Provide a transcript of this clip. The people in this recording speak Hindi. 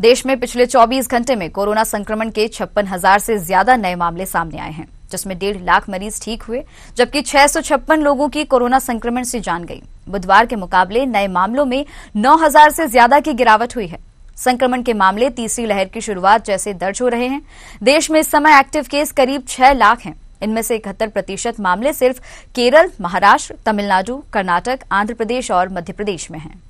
देश में पिछले 24 घंटे में कोरोना संक्रमण के छप्पन हजार से ज्यादा नए मामले सामने आए हैं जिसमें डेढ़ लाख मरीज ठीक हुए जबकि छह लोगों की कोरोना संक्रमण से जान गई बुधवार के मुकाबले नए मामलों में 9000 से ज्यादा की गिरावट हुई है संक्रमण के मामले तीसरी लहर की शुरुआत जैसे दर्ज हो रहे हैं देश में इस समय एक्टिव केस करीब छह लाख हैं इनमें से इकहत्तर प्रतिशत मामले सिर्फ केरल महाराष्ट्र तमिलनाडु कर्नाटक आंध्र प्रदेश और मध्य प्रदेश में हैं